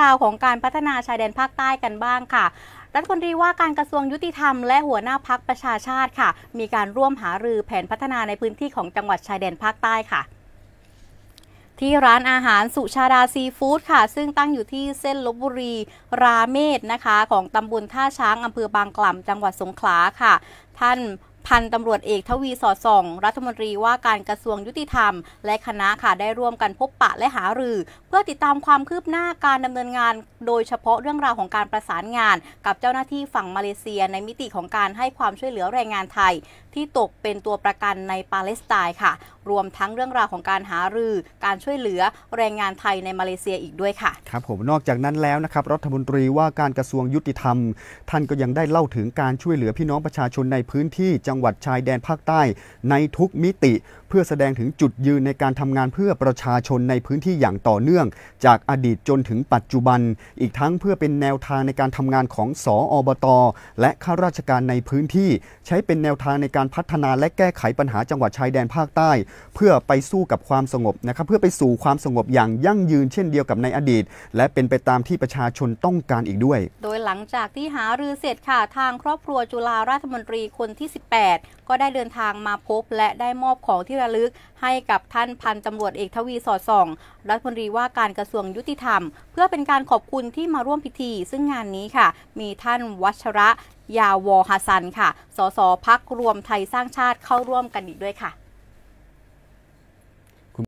ราวของการพัฒนาชายแดนภาคใต้กันบ้างค่ะรัฐมนตรีว่าการกระทรวงยุติธรรมและหัวหน้าพักประชาชาติค่ะ มีการร่วมหารือแผนพัฒนาในพื้นที่ของจังหวัดชายแดนภาคใต้ค่ะ ที่ร้านอาหารสุชาดาซีฟู้ดค่ะ ซึ่งตั้งอยู่ที่เส้นลบบุรีราเมศนะคะของตำบลท่าช้างอำเภอบางกล่ำจังหวัดสงขลาค่ะท่านพันตำรวจเอกทวีสอดส่อง รัฐมนตรีว่าการกระทรวงยุติธรรม และคณะค่ะได้ร่วมกันพบปะและหารือ เพื่อติดตามความคืบหน้าการดำเนินงาน โดยเฉพาะเรื่องราวของการประสานงาน กับเจ้าหน้าที่ฝั่งมาเลเซียในมิติของการให้ความช่วยเหลือแรงงานไทย ที่ตกเป็นตัวประกันในปาเลสไตน์ค่ะรวมทั้งเรื่องราวของการหารือการช่วยเหลือแรงงานไทยในมาเลเซียอีกด้วยค่ะครับผมนอกจากนั้นแล้วนะครับรัฐมนตรีว่าการกระทรวงยุติธรรม ท่านก็ยังได้เล่าถึงการช่วยเหลือพี่น้องประชาชนในพื้นที่จังหวัดชายแดนภาคใต้ ในทุกมิติเพื่อแสดงถึงจุดยืนในการทำงานเพื่อประชาชนในพื้นที่อย่างต่อเนื่อง จากอดีตจนถึงปัจจุบัน อีกทั้งเพื่อเป็นแนวทางในการทำงานของสออบต และข้าราชการในพื้นที่ใช้เป็นแนวทางในการพัฒนาและแก้ไขปัญหาจังหวัดชายแดนภาคใต้เพื่อไปสู้กับความสงบนะครับเพื่อไปสู่ความสงบอย่างยั่งยืนเช่นเดียวกับในอดีต และเป็นไปตามที่ประชาชนต้องการอีกด้วย โดยหลังจากที่หารือเสร็จค่ะ ทางครอบครัวจุฬาราชมนตรีคนที่ 18 ก็ได้เดินทางมาพบและได้มอบของที่ระลึกให้กับท่านพันตำรวจเอกทวีสอดส่องรัฐมนตรีว่าการกระทรวงยุติธรรม เพื่อเป็นการขอบคุณที่มาร่วมพิธี ซึ่งงานนี้ค่ะ มีท่านวัชระ ยาวอฮัสันค่ะ สสพักรวมไทยสร้างชาติเข้าร่วมกันอีกด้วยค่ะ